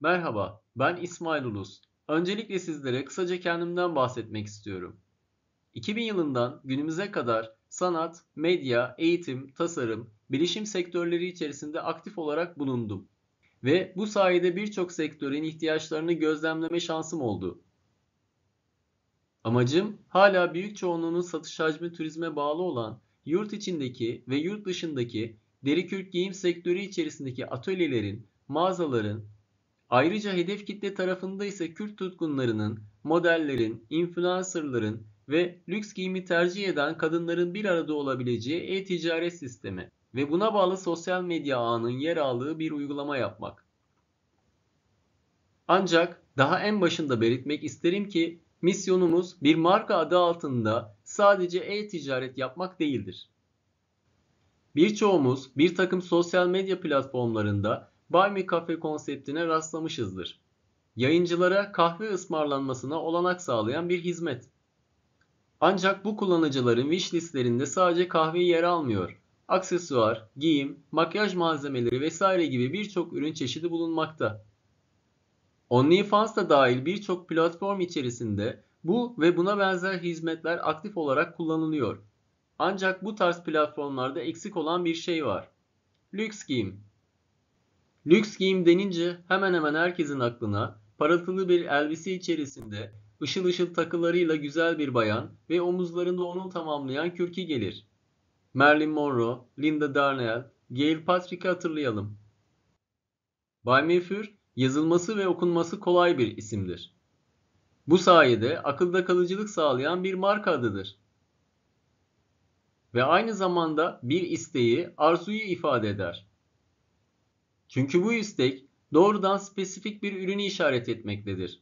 Merhaba, ben İsmail Ulus. Öncelikle sizlere kısaca kendimden bahsetmek istiyorum. 2000 yılından günümüze kadar sanat, medya, eğitim, tasarım, bilişim sektörleri içerisinde aktif olarak bulundum. Ve bu sayede birçok sektörün ihtiyaçlarını gözlemleme şansım oldu. Amacım hala büyük çoğunluğunun satış hacmi turizme bağlı olan yurt içindeki ve yurt dışındaki deri kürk giyim sektörü içerisindeki atölyelerin, mağazaların, Ayrıca hedef kitle tarafında ise Kürt tutkunlarının, modellerin, influencerların ve lüks giyimi tercih eden kadınların bir arada olabileceği e-ticaret sistemi ve buna bağlı sosyal medya ağının yer aldığı bir uygulama yapmak. Ancak daha en başında belirtmek isterim ki misyonumuz bir marka adı altında sadece e-ticaret yapmak değildir. Birçoğumuz bir takım sosyal medya platformlarında Buy Me Cafe konseptine rastlamışızdır. Yayıncılara kahve ısmarlanmasına olanak sağlayan bir hizmet. Ancak bu kullanıcıların wish listlerinde sadece kahve yer almıyor. Aksesuar, giyim, makyaj malzemeleri vesaire gibi birçok ürün çeşidi bulunmakta. OnlyFans da dahil birçok platform içerisinde bu ve buna benzer hizmetler aktif olarak kullanılıyor. Ancak bu tarz platformlarda eksik olan bir şey var. Lüks giyim. Lüks giyim denince hemen hemen herkesin aklına parıltılı bir elbise içerisinde ışıl ışıl takılarıyla güzel bir bayan ve omuzlarında onu tamamlayan kürkü gelir. Marilyn Monroe, Linda Darnell, Gail Patrick'i hatırlayalım. Bay Mayfair yazılması ve okunması kolay bir isimdir. Bu sayede akılda kalıcılık sağlayan bir marka adıdır. Ve aynı zamanda bir isteği, arzuyu ifade eder. Çünkü bu istek doğrudan spesifik bir ürünü işaret etmektedir.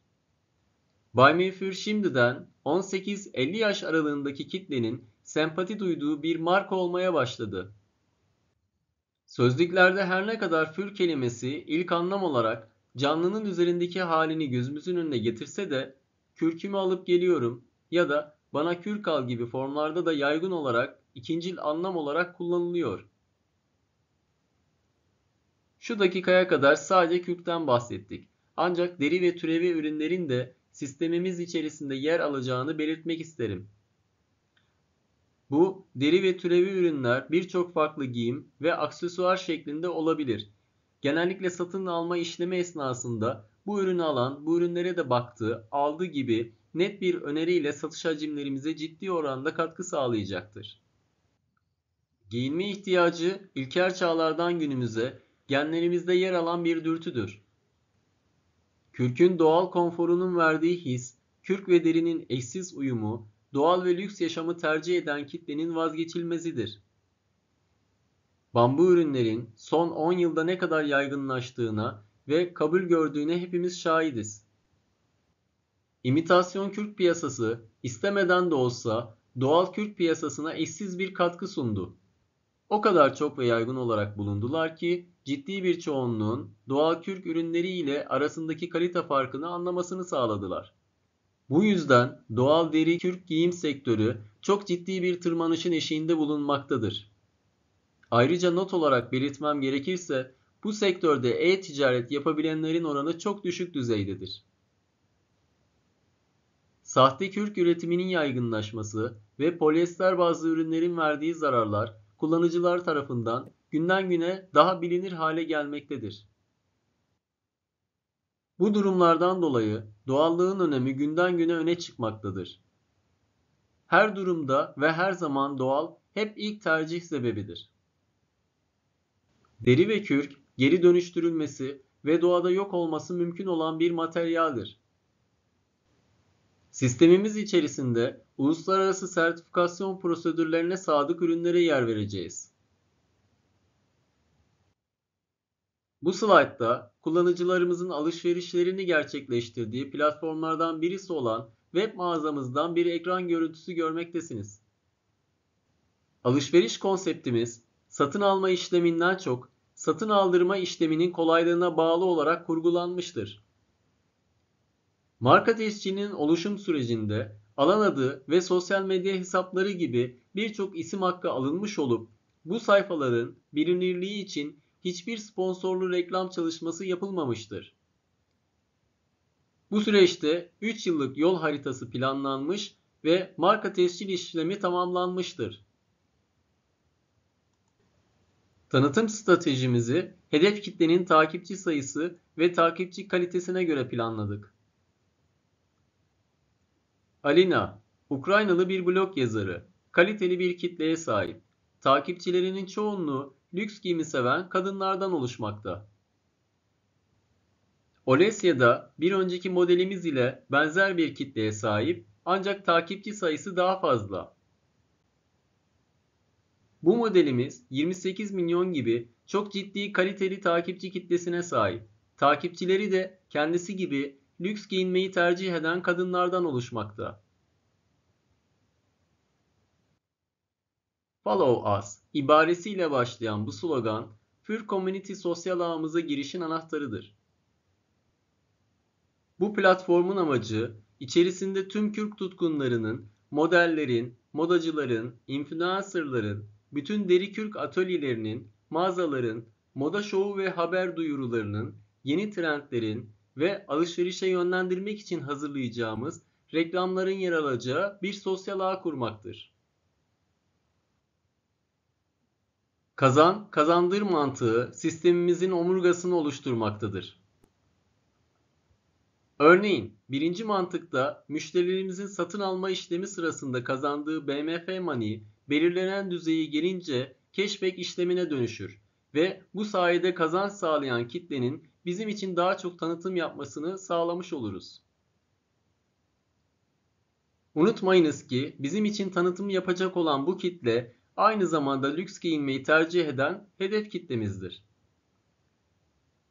Bay Mayfair şimdiden 18-50 yaş aralığındaki kitlenin sempati duyduğu bir marka olmaya başladı. Sözlüklerde her ne kadar fur kelimesi ilk anlam olarak canlının üzerindeki halini gözümüzün önüne getirse de kürkümü alıp geliyorum ya da bana kürk al gibi formlarda da yaygın olarak ikincil anlam olarak kullanılıyor. Şu dakikaya kadar sadece kürkten bahsettik. Ancak deri ve türevi ürünlerin de sistemimiz içerisinde yer alacağını belirtmek isterim. Bu deri ve türevi ürünler birçok farklı giyim ve aksesuar şeklinde olabilir. Genellikle satın alma işleme esnasında bu ürünü alan, bu ürünlere de baktığı, aldı gibi net bir öneriyle satış hacimlerimize ciddi oranda katkı sağlayacaktır. Giyinme ihtiyacı ilker çağlardan günümüze genlerimizde yer alan bir dürtüdür. Kürkün doğal konforunun verdiği his, kürk ve derinin eşsiz uyumu, doğal ve lüks yaşamı tercih eden kitlenin vazgeçilmezidir. Bambu ürünlerin son 10 yılda ne kadar yaygınlaştığına ve kabul gördüğüne hepimiz şahidiz. İmitasyon kürk piyasası istemeden de olsa doğal kürk piyasasına eşsiz bir katkı sundu o kadar çok ve yaygın olarak bulundular ki ciddi bir çoğunluğun doğal kürk ürünleri ile arasındaki kalite farkını anlamasını sağladılar. Bu yüzden doğal deri kürk giyim sektörü çok ciddi bir tırmanışın eşiğinde bulunmaktadır. Ayrıca not olarak belirtmem gerekirse bu sektörde e-ticaret yapabilenlerin oranı çok düşük düzeydedir. Sahte kürk üretiminin yaygınlaşması ve polyester bazlı ürünlerin verdiği zararlar kullanıcılar tarafından günden güne daha bilinir hale gelmektedir. Bu durumlardan dolayı doğallığın önemi günden güne öne çıkmaktadır. Her durumda ve her zaman doğal hep ilk tercih sebebidir. Deri ve kürk geri dönüştürülmesi ve doğada yok olması mümkün olan bir materyaldir. Sistemimiz içerisinde Uluslararası sertifikasyon prosedürlerine sadık ürünlere yer vereceğiz. Bu slaytta kullanıcılarımızın alışverişlerini gerçekleştirdiği platformlardan birisi olan web mağazamızdan bir ekran görüntüsü görmektesiniz. Alışveriş konseptimiz satın alma işleminden çok satın aldırma işleminin kolaylığına bağlı olarak kurgulanmıştır. Marka tescilinin oluşum sürecinde alan adı ve sosyal medya hesapları gibi birçok isim hakkı alınmış olup bu sayfaların bilinirliği için hiçbir sponsorlu reklam çalışması yapılmamıştır. Bu süreçte 3 yıllık yol haritası planlanmış ve marka tescil işlemi tamamlanmıştır. Tanıtım stratejimizi hedef kitlenin takipçi sayısı ve takipçi kalitesine göre planladık. Alina, Ukraynalı bir blog yazarı, kaliteli bir kitleye sahip. Takipçilerinin çoğunluğu lüks giyimi seven kadınlardan oluşmakta. Olesya'da bir önceki modelimiz ile benzer bir kitleye sahip ancak takipçi sayısı daha fazla. Bu modelimiz 28 milyon gibi çok ciddi kaliteli takipçi kitlesine sahip. Takipçileri de kendisi gibi lüks giyinmeyi tercih eden kadınlardan oluşmakta. Follow Us ibaresiyle başlayan bu slogan, Fur Community sosyal ağımıza girişin anahtarıdır. Bu platformun amacı, içerisinde tüm Kürk tutkunlarının, modellerin, modacıların, influencerların, bütün deri kürk atölyelerinin, mağazaların, moda şovu ve haber duyurularının, yeni trendlerin, ve alışverişe yönlendirmek için hazırlayacağımız reklamların yer alacağı bir sosyal ağ kurmaktır. Kazan, kazandır mantığı sistemimizin omurgasını oluşturmaktadır. Örneğin birinci mantıkta müşterilerimizin satın alma işlemi sırasında kazandığı BMF Money belirlenen düzeyi gelince cashback işlemine dönüşür ve bu sayede kazanç sağlayan kitlenin bizim için daha çok tanıtım yapmasını sağlamış oluruz. Unutmayınız ki bizim için tanıtım yapacak olan bu kitle aynı zamanda lüks giyinmeyi tercih eden hedef kitlemizdir.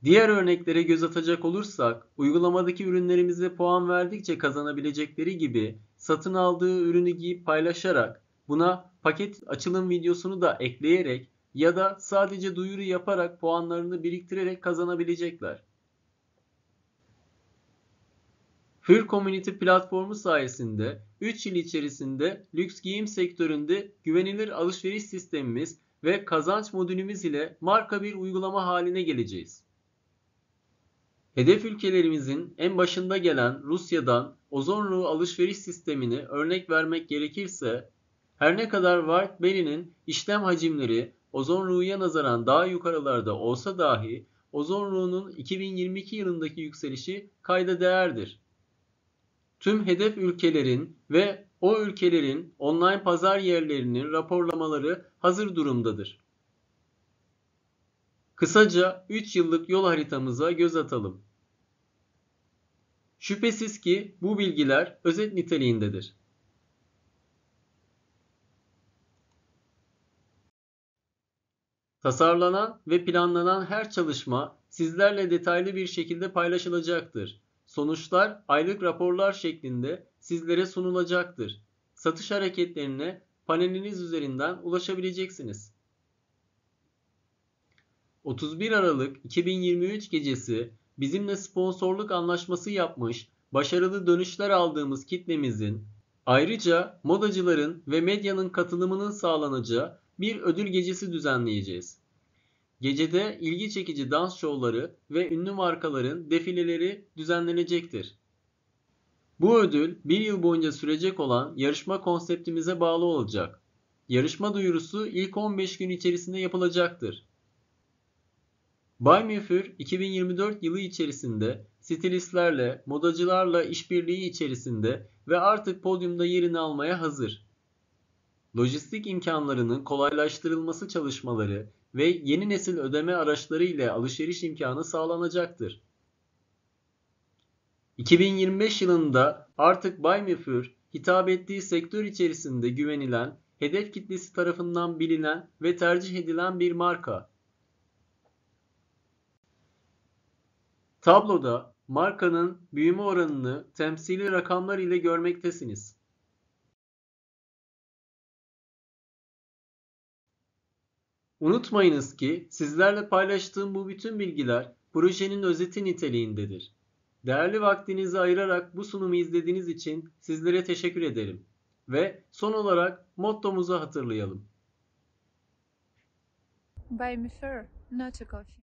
Diğer örneklere göz atacak olursak, uygulamadaki ürünlerimize puan verdikçe kazanabilecekleri gibi satın aldığı ürünü giyip paylaşarak buna paket açılım videosunu da ekleyerek ya da sadece duyuru yaparak puanlarını biriktirerek kazanabilecekler. Hür Community platformu sayesinde 3 yıl içerisinde lüks giyim sektöründe güvenilir alışveriş sistemimiz ve kazanç modülümüz ile marka bir uygulama haline geleceğiz. Hedef ülkelerimizin en başında gelen Rusya'dan ozonlu alışveriş sistemini örnek vermek gerekirse, her ne kadar Wildberry'nin işlem hacimleri ozon ruhuya nazaran daha yukarılarda olsa dahi ozon ruhunun 2022 yılındaki yükselişi kayda değerdir. Tüm hedef ülkelerin ve o ülkelerin online pazar yerlerinin raporlamaları hazır durumdadır. Kısaca 3 yıllık yol haritamıza göz atalım. Şüphesiz ki bu bilgiler özet niteliğindedir. Tasarlanan ve planlanan her çalışma sizlerle detaylı bir şekilde paylaşılacaktır. Sonuçlar aylık raporlar şeklinde sizlere sunulacaktır. Satış hareketlerine paneliniz üzerinden ulaşabileceksiniz. 31 Aralık 2023 gecesi bizimle sponsorluk anlaşması yapmış, başarılı dönüşler aldığımız kitlemizin ayrıca modacıların ve medyanın katılımının sağlanacağı bir ödül gecesi düzenleyeceğiz. Gecede ilgi çekici dans şovları ve ünlü markaların defileleri düzenlenecektir. Bu ödül bir yıl boyunca sürecek olan yarışma konseptimize bağlı olacak. Yarışma duyurusu ilk 15 gün içerisinde yapılacaktır. Bay Müfür 2024 yılı içerisinde stilistlerle, modacılarla işbirliği içerisinde ve artık podyumda yerini almaya hazır lojistik imkanlarının kolaylaştırılması çalışmaları ve yeni nesil ödeme araçları ile alışveriş imkanı sağlanacaktır. 2025 yılında artık Buy Me Müfür hitap ettiği sektör içerisinde güvenilen, hedef kitlesi tarafından bilinen ve tercih edilen bir marka. Tabloda markanın büyüme oranını temsili rakamlar ile görmektesiniz. Unutmayınız ki sizlerle paylaştığım bu bütün bilgiler projenin özeti niteliğindedir. Değerli vaktinizi ayırarak bu sunumu izlediğiniz için sizlere teşekkür ederim. Ve son olarak mottomuzu hatırlayalım. By Monsieur, not a coffee.